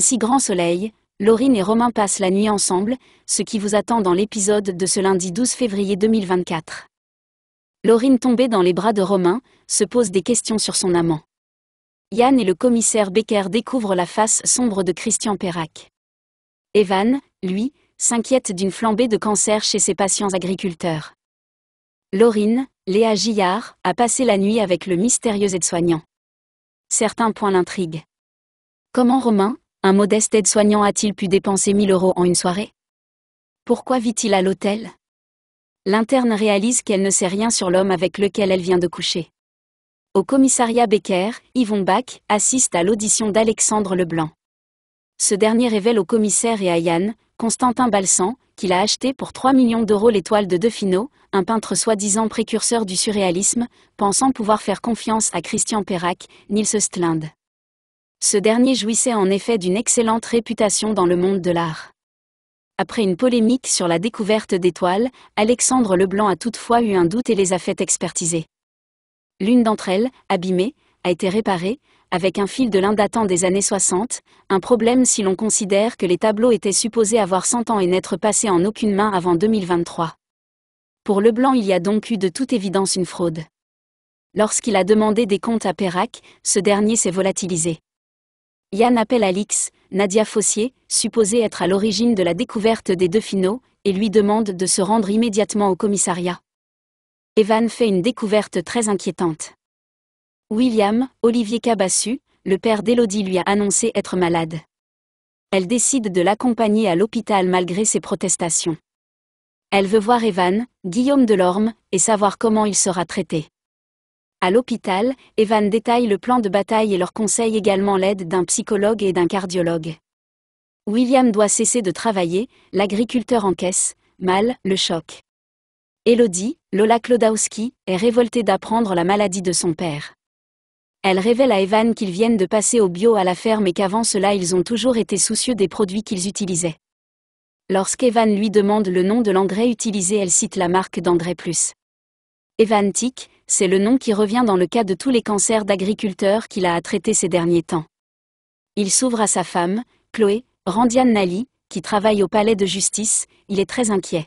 si grand soleil, Laurine et Romain passent la nuit ensemble, ce qui vous attend dans l'épisode de ce lundi 12 février 2024. Laurine tombée dans les bras de Romain, se pose des questions sur son amant. Yann et le commissaire Becker découvrent la face sombre de Christian Perrac. Evan, lui, s'inquiète d'une flambée de cancer chez ses patients agriculteurs. Laurine, Léa Gillard, a passé la nuit avec le mystérieux aide-soignant. Certains points l'intriguent. Comment Romain, un modeste aide-soignant a-t-il pu dépenser 1000 euros en une soirée Pourquoi vit-il à l'hôtel L'interne réalise qu'elle ne sait rien sur l'homme avec lequel elle vient de coucher. Au commissariat Becker, Yvon Bach assiste à l'audition d'Alexandre Leblanc. Ce dernier révèle au commissaire et à Yann, Constantin Balsan, qu'il a acheté pour 3 millions d'euros l'étoile de Defino, un peintre soi-disant précurseur du surréalisme, pensant pouvoir faire confiance à Christian Perrac, Nils Östlund. Ce dernier jouissait en effet d'une excellente réputation dans le monde de l'art. Après une polémique sur la découverte d'étoiles, Alexandre Leblanc a toutefois eu un doute et les a fait expertiser. L'une d'entre elles, abîmée, a été réparée, avec un fil de lin datant des années 60, un problème si l'on considère que les tableaux étaient supposés avoir 100 ans et n'être passés en aucune main avant 2023. Pour Leblanc il y a donc eu de toute évidence une fraude. Lorsqu'il a demandé des comptes à Perrac, ce dernier s'est volatilisé. Yann appelle Alix, Nadia Fossier, supposée être à l'origine de la découverte des deux finaux, et lui demande de se rendre immédiatement au commissariat. Evan fait une découverte très inquiétante. William, Olivier Cabassu, le père d'Élodie lui a annoncé être malade. Elle décide de l'accompagner à l'hôpital malgré ses protestations. Elle veut voir Evan, Guillaume Delorme, et savoir comment il sera traité. À l'hôpital, Evan détaille le plan de bataille et leur conseille également l'aide d'un psychologue et d'un cardiologue. William doit cesser de travailler, l'agriculteur encaisse, mal, le choc. Elodie, Lola Klodowski, est révoltée d'apprendre la maladie de son père. Elle révèle à Evan qu'ils viennent de passer au bio à la ferme et qu'avant cela ils ont toujours été soucieux des produits qu'ils utilisaient. Lorsqu'Evan lui demande le nom de l'engrais utilisé, elle cite la marque d'engrais plus. Evan tic c'est le nom qui revient dans le cas de tous les cancers d'agriculteurs qu'il a à traiter ces derniers temps. Il s'ouvre à sa femme, Chloé, Randiane Nali, qui travaille au palais de justice, il est très inquiet.